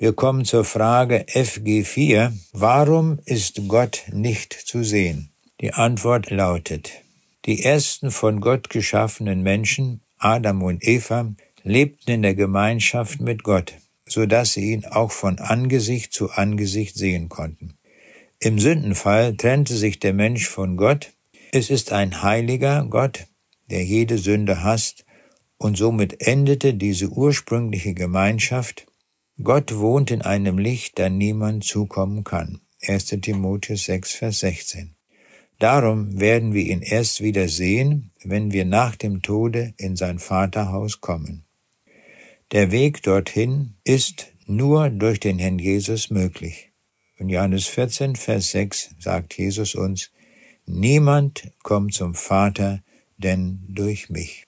Wir kommen zur Frage FG4. Warum ist Gott nicht zu sehen? Die Antwort lautet, die ersten von Gott geschaffenen Menschen, Adam und Eva, lebten in der Gemeinschaft mit Gott, so dass sie ihn auch von Angesicht zu Angesicht sehen konnten. Im Sündenfall trennte sich der Mensch von Gott. Es ist ein heiliger Gott, der jede Sünde hasst, und somit endete diese ursprüngliche Gemeinschaft Gott wohnt in einem Licht, da niemand zukommen kann. 1. Timotheus 6, Vers 16. Darum werden wir ihn erst wieder sehen, wenn wir nach dem Tode in sein Vaterhaus kommen. Der Weg dorthin ist nur durch den Herrn Jesus möglich. In Johannes 14, Vers 6 sagt Jesus uns, Niemand kommt zum Vater, denn durch mich.